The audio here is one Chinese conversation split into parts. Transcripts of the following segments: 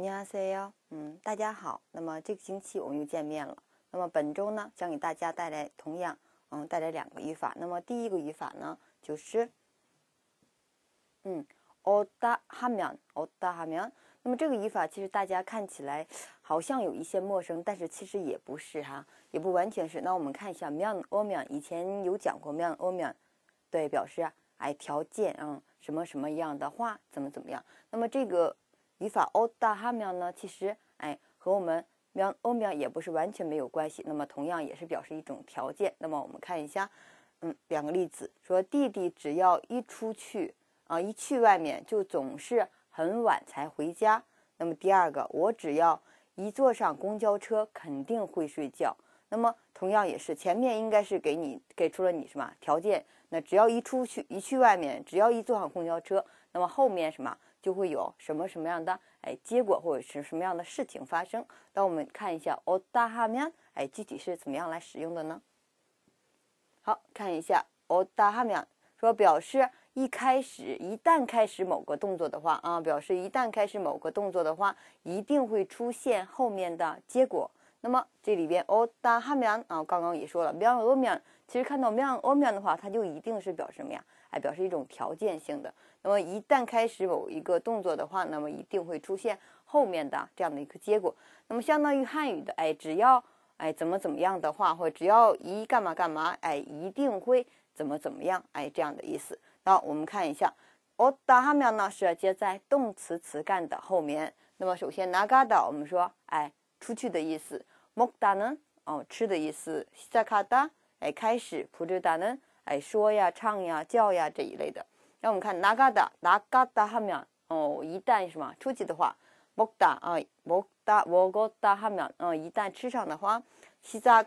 你好嗯，大家好。那么这个星期我们又见面了。那么本周呢，将给大家带来同样，嗯，带来两个语法。那么第一个语法呢，就是，嗯，オダハミョン，オダハミョン。那么这个语法其实大家看起来好像有一些陌生，但是其实也不是哈，也不完全是。那我们看一下ミョン以前有讲过ミョン对，表示哎条件，嗯，什么什么样的话，怎么怎么样。那么这个。语法 o l 哈 d 呢？其实，哎，和我们 h 欧 m 也不是完全没有关系。那么，同样也是表示一种条件。那么，我们看一下，嗯，两个例子：说弟弟只要一出去啊，一去外面就总是很晚才回家。那么，第二个，我只要一坐上公交车，肯定会睡觉。那么，同样也是前面应该是给你给出了你什么条件？那只要一出去，一去外面，只要一坐上公交车，那么后面什么？就会有什么什么样的哎结果，或者是什么样的事情发生？那我们看一下哦ダ哈米ャ，哎，具体是怎么样来使用的呢？好，看一下哦ダ哈米ャ说，表示一开始一旦开始某个动作的话啊，表示一旦开始某个动作的话，一定会出现后面的结果。那么这里边哦ダ哈米ャ啊，刚刚也说了，表示オミャ，其实看到ミャオミャ的话，它就一定是表示什么呀？哎，表示一种条件性的。那么一旦开始某一个动作的话，那么一定会出现后面的这样的一个结果。那么相当于汉语的，哎，只要哎怎么怎么样的话，或只要一干嘛干嘛，哎，一定会怎么怎么样，哎，这样的意思。那我们看一下，オダハミ呢，是接在动词词干的后面。那么首先ナ嘎达，我们说哎出去的意思。モクダ哦吃的意思。西萨卡达，哎开始。プルダネ。哎，说呀，唱呀，叫呀，这一类的。那我们看拉嘎达，拉嘎达哈秒哦。一旦什么出去的话，莫达啊，莫达沃戈达哈秒。嗯，一旦吃上的话，西萨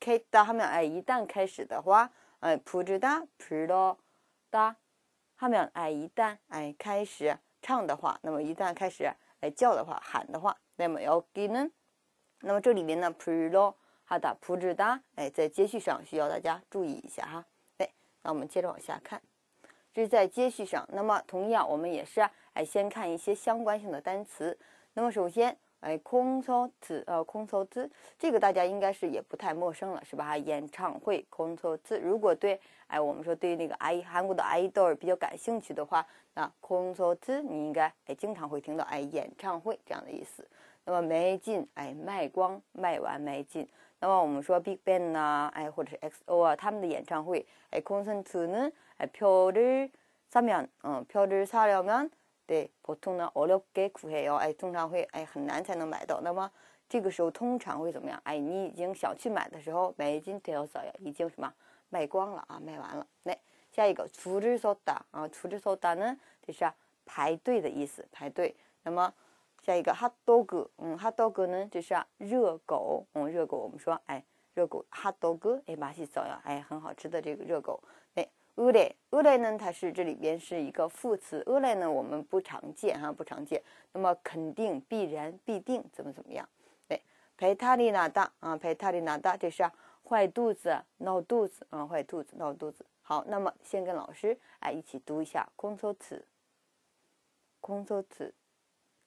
开达哈秒。哎，一旦开始的话，哎，普日达普罗达哈秒。哎，一旦哎开始唱的话，那么一旦开始哎叫的话，喊的话，那么要给呢。那么这里面呢，普罗哈达普日达哎，在接续上需要大家注意一下哈。那我们接着往下看，这是在接续上。那么同样，我们也是哎，先看一些相关性的单词。那么首先，哎 c o n s e r t 呃 c o n s e r t 这个大家应该是也不太陌生了，是吧？演唱会 c o n s e r t 如果对哎，我们说对那个 i 韩国的 idol 比较感兴趣的话，那 c o n s e r t 你应该哎经常会听到哎，演唱会这样的意思。那么没劲，哎，卖光，卖完，没劲。那么我们说 Big Bang 呐，哎，或者是 XO 啊，他们的演唱会，哎，콘서트 는， 哎，표를사 면， 嗯，표를사려 면， 对，보통은오래기고해 요， 哎，通常会，哎，很难才能买到。那么这个时候通常会怎么样？哎，你已经想去买的时候，매진되었어 요， 已经什么，卖光了啊，卖完了。来，下一个，줄을서 다， 啊，줄을서다 는， 就是排队的意思，排队。那么下一个 hot dog，嗯，hot dog 呢，就是热狗，嗯，热狗，我们说，哎，热狗 hot dog，哎，马西造呀，哎，很好吃的这个热狗，哎，偶尔，偶尔呢，它是这里边是一个副词，偶尔呢，我们不常见哈，不常见。那么肯定、必然、必定，怎么怎么样？哎陪 a t a l 啊陪 a t a l i n 这是坏肚子、闹肚子，啊，坏肚子、闹肚子。好，那么先跟老师哎一起读一下空收词，空收词。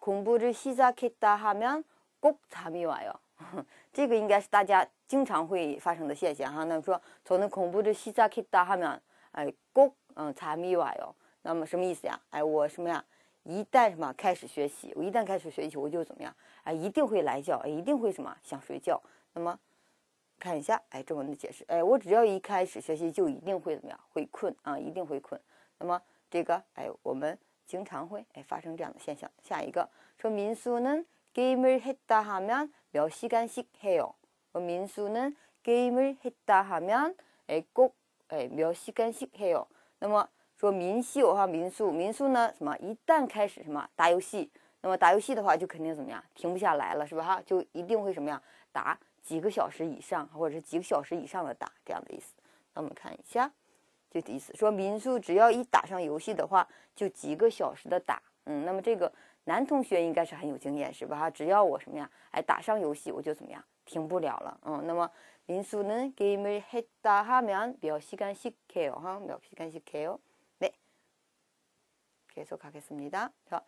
공부를시작했다하면꼭잠이와 요。 这个应该是大家经常会发生的现象哈。那么说，从那恐怖的시작했다하 면， 哎， 꼭， 嗯，잠이와 요。 那么什么意思呀？哎，我什么呀？一旦什么开始学习，我一旦开始学习，我就怎么样？哎，一定会来觉，一定会什么想睡觉。那么看一下，哎，中文的解释，哎，我只要一开始学习，就一定会怎么样？会困啊，一定会困。那么这个，哎，我们。经常会哎发生这样的现象。下一个说，민수는게임을했다하면몇시간씩해 요。 和민수는게임을했다하면哎，꼭哎，몇시간씩해 요。 那么说，民宿哈，民宿民宿呢，什么一旦开始什么打游戏，那么打游戏的话就肯定怎么样，停不下来了，是吧哈？就一定会什么呀，打几个小时以上，或者是几个小时以上的打这样的意思。那我们看一下。就的意思说，民宿只要一打上游戏的话，就几个小时的打。嗯，那么这个男同学应该是很有经验，是吧？只要我什么呀，哎，打上游戏我就怎么样，停不了了。嗯，那么民宿呢，给你们黑打ったあ面秒時間してから、哈，秒时间してから、来，继续하겠습니 다。 好，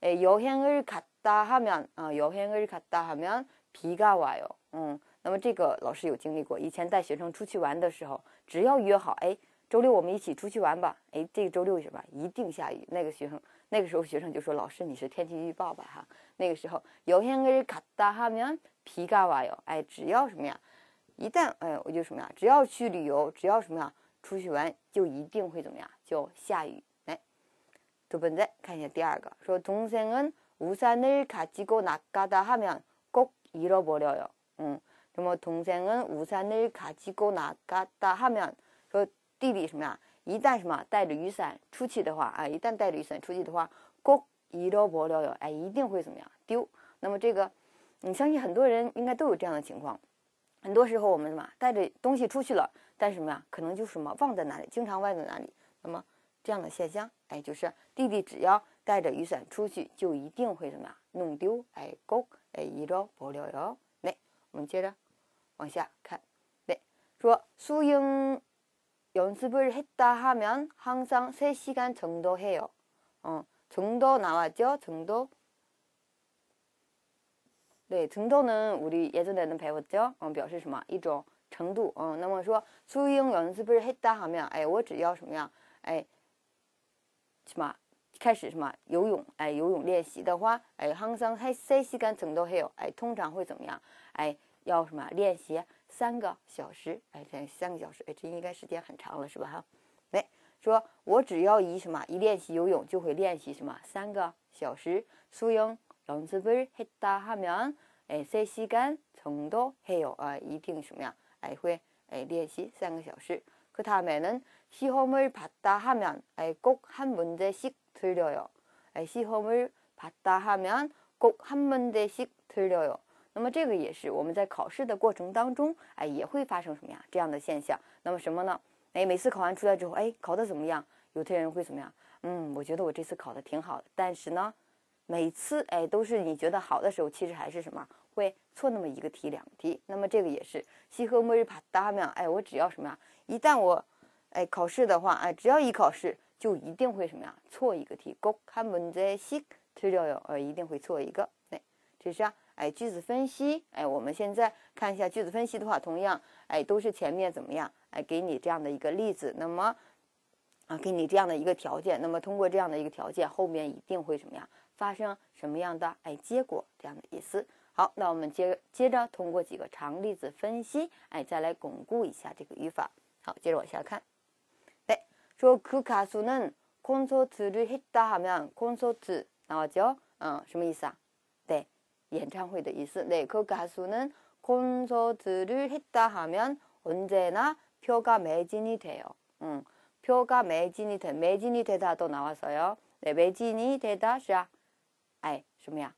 え、旅行を去ったあ面、啊，旅行を去ったあ面、疲がわよ。嗯，那么这个老师有经历过，以前带学生出去玩的时候，只要约好，哎。周六我们一起出去玩吧。哎，这个周六是吧？一定下雨。那个学生，那个时候学生就说：“老师，你是天气预报吧？哈。”那个时候，有天跟人卡达哈么皮嘎瓦哟。哎，只要什么呀？一旦哎，我就什么呀？只要去旅游，只要什么呀？出去玩就一定会怎么样？就下雨。来，读本子，看一下第二个。说，동생은우산을가지고나갔다하면꼭잃어버려 요。 嗯，那么，동생은우산을가지고나갔다하면弟弟什么呀？一旦什么带着雨伞出去的话啊，一旦带着雨伞出去的话，go 一了百了哟，哎，一定会怎么样丢？那么这个，你相信很多人应该都有这样的情况。很多时候我们什么带着东西出去了，但是什么呀，可能就什么忘在哪里，经常忘在哪里。那么这样的现象，哎，就是弟弟只要带着雨伞出去，就一定会怎么样弄丢？哎，go 哎一了百了哟。来，我们接着往下看。来说苏英。 연습을 했다 하면 항상 3시간 정도 해요. 어, 정도 나왔죠? 정도? 네, 정도는 우리 예전에는 배웠죠? 어, 表示什么?一种 정도. 어, 那么说 수영 연습을 했다 하면 哎,我只要什么样?哎,什么? 开始什么游泳，哎，游泳练习的话，哎，항상세시간정도해요，哎，通常会怎么样？哎，要什么练习 三个小时，哎，才三个小时，哎，这应该时间很长了，是吧？哈，没说，我只要一什么，一练习游泳就会练习什么三个小时。수영레슨을했다하면에세시간정도해요啊，一定什么呀？哎，会，哎，练习三个小时。그다음에는시험을봤다하면에꼭한문제씩들려요에시험을봤다하면꼭한문제씩들려요那么这个也是我们在考试的过程当中，哎，也会发生什么呀？这样的现象。那么什么呢？哎，每次考完出来之后，哎，考的怎么样？有些人会怎么样？嗯，我觉得我这次考的挺好的。但是呢，每次哎都是你觉得好的时候，其实还是什么？会错那么一个题、两个题。那么这个也是西和末日帕达咩哎，我只要什么呀？一旦我哎考试的话，哎，只要一考试就一定会什么呀？错一个题。看文在西，这就有呃一定会错一个。哎，这是啊。哎，句子分析，哎，我们现在看一下句子分析的话，同样，哎，都是前面怎么样，哎，给你这样的一个例子，那么，啊，给你这样的一个条件，那么通过这样的一个条件，后面一定会怎么样，发生什么样的哎结果，这样的意思。好，那我们接接着通过几个长例子分析，哎，再来巩固一下这个语法。好，接着往下看，对，说，Kukasun concert 을했다하면 c o n c e t 죠？ 嗯，什么意思啊？ 연창회도 있어. 네, 그 가수는 콘서트를 했다 하면 언제나 표가 매진이 돼요. 음, 표가 매진이 돼. 매진이 되다도 나왔어요. 네, 매진이 되다 시 아이, 什么呀?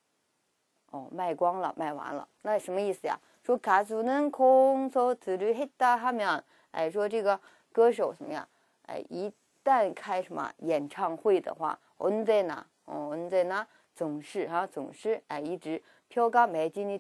어, 卖光了,卖完了.那什么意思呀?说 그 가수는 콘서트를 했다 하면, 哎,说这个歌手什么呀?哎,一旦开什么演唱会的话， 언제나, 어, 언제나 总是啊，总是哎，一直 표가 매진이 됐다，哎，就一定会怎么样？哎，票一定会卖光，这样的意思。说那个歌手只要一开演唱会，票一定会被卖光，哎，票一定会被卖光，这样的意思。그가수는콘서트를했다하면네언제나표가매진이돼요哎，그런뜻이에요。자，接着往下来看下一句。